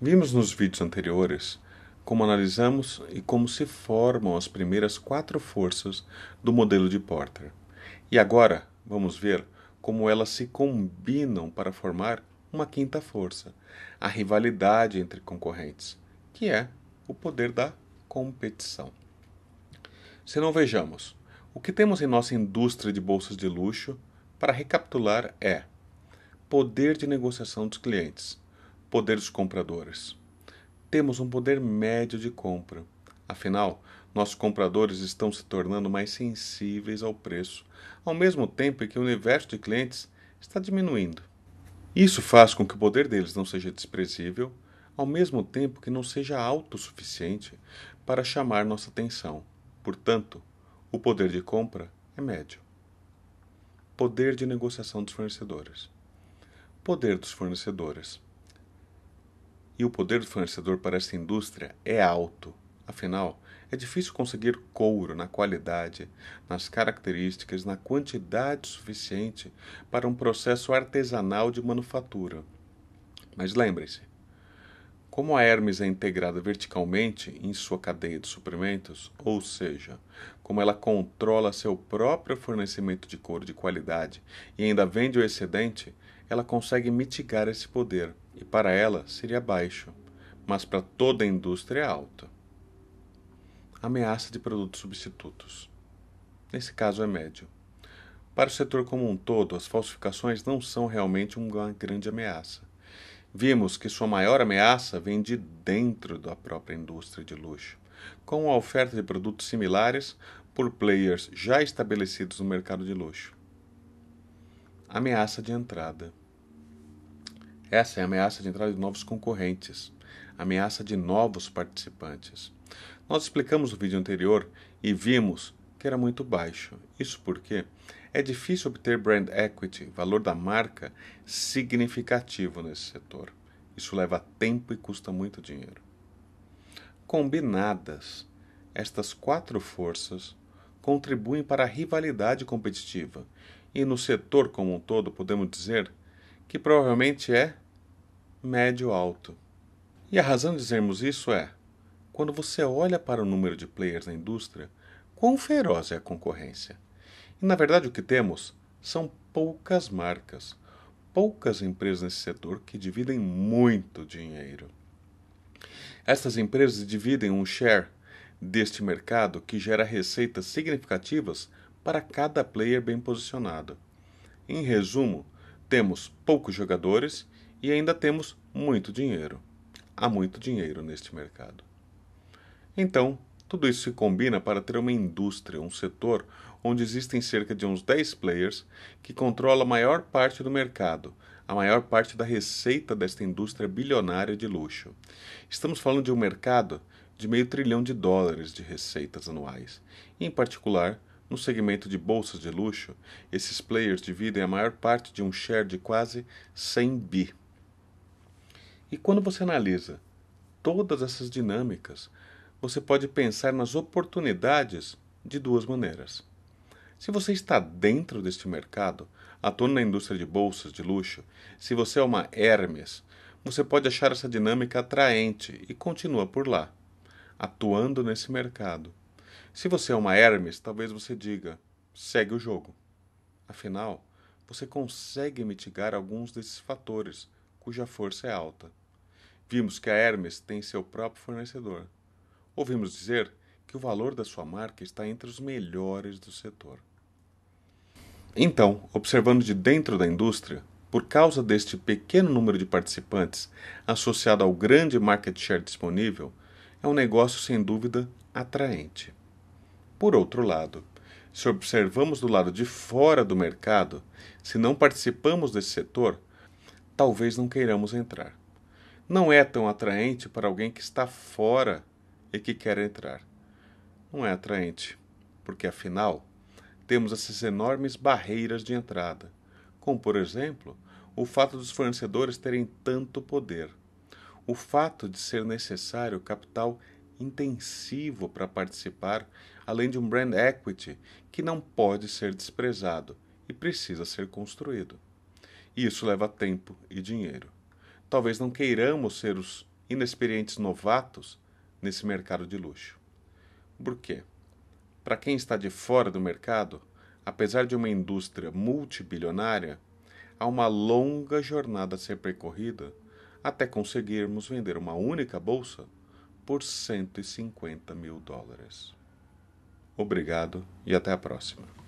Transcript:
Vimos nos vídeos anteriores como analisamos e como se formam as primeiras quatro forças do modelo de Porter. E agora vamos ver como elas se combinam para formar uma quinta força, a rivalidade entre concorrentes, que é o poder da competição. Se não vejamos, o que temos em nossa indústria de bolsas de luxo, para recapitular, é poder de negociação dos clientes Poder dos compradores. Temos um poder médio de compra. Afinal, nossos compradores estão se tornando mais sensíveis ao preço, ao mesmo tempo em que o universo de clientes está diminuindo. Isso faz com que o poder deles não seja desprezível, ao mesmo tempo que não seja alto o suficiente para chamar nossa atenção. Portanto, o poder de compra é médio. Poder de negociação dos fornecedores. Poder dos fornecedores e o poder do fornecedor para esta indústria é alto. Afinal, é difícil conseguir couro na qualidade, nas características, na quantidade suficiente para um processo artesanal de manufatura. Mas lembre-se, como a Hermes é integrada verticalmente em sua cadeia de suprimentos, ou seja, como ela controla seu próprio fornecimento de couro de qualidade e ainda vende o excedente, ela consegue mitigar esse poder e para ela seria baixo, mas para toda a indústria é alto. Ameaça de produtos substitutos. Nesse caso é médio. Para o setor como um todo, as falsificações não são realmente uma grande ameaça. Vimos que sua maior ameaça vem de dentro da própria indústria de luxo, com a oferta de produtos similares por players já estabelecidos no mercado de luxo. Ameaça de entrada. Essa é a ameaça de entrada de novos concorrentes, ameaça de novos participantes. Nós explicamos no vídeo anterior e vimos que era muito baixo. Isso porque é difícil obter brand equity, valor da marca, significativo nesse setor. Isso leva tempo e custa muito dinheiro. Combinadas, estas quatro forças contribuem para a rivalidade competitiva e no setor como um todo podemos dizer que provavelmente é médio-alto. E a razão de dizermos isso é: quando você olha para o número de players na indústria, quão feroz é a concorrência. E na verdade o que temos são poucas marcas, poucas empresas nesse setor que dividem muito dinheiro. Estas empresas dividem um share deste mercado que gera receitas significativas para cada player bem posicionado. Em resumo, temos poucos jogadores e ainda temos muito dinheiro. Há muito dinheiro neste mercado. Então, tudo isso se combina para ter uma indústria, um setor onde existem cerca de uns 10 players que controla a maior parte do mercado, a maior parte da receita desta indústria bilionária de luxo. Estamos falando de um mercado de meio trilhão de dólares de receitas anuais, em particular no segmento de bolsas de luxo, esses players dividem a maior parte de um share de quase 100 bi. E quando você analisa todas essas dinâmicas, você pode pensar nas oportunidades de duas maneiras. Se você está dentro deste mercado, atuando na indústria de bolsas de luxo, se você é uma Hermes, você pode achar essa dinâmica atraente e continua por lá, atuando nesse mercado se você é uma Hermes, talvez você diga: segue o jogo. Afinal, você consegue mitigar alguns desses fatores, cuja força é alta. Vimos que a Hermes tem seu próprio fornecedor. Ouvimos dizer que o valor da sua marca está entre os melhores do setor. Então, observando de dentro da indústria, por causa deste pequeno número de participantes associado ao grande market share disponível, é um negócio sem dúvida atraente. Por outro lado, se observamos do lado de fora do mercado, se não participamos desse setor, talvez não queiramos entrar. Não é tão atraente para alguém que está fora e que quer entrar. Não é atraente, porque afinal temos essas enormes barreiras de entrada, como por exemplo o fato dos fornecedores terem tanto poder, o fato de ser necessário capital intensivo para participar, além de um brand equity que não pode ser desprezado e precisa ser construído. E isso leva tempo e dinheiro. Talvez não queiramos ser os inexperientes novatos nesse mercado de luxo. Por quê? Para quem está de fora do mercado, apesar de uma indústria multibilionária, há uma longa jornada a ser percorrida até conseguirmos vender uma única bolsa por 150 mil dólares. Obrigado e até a próxima.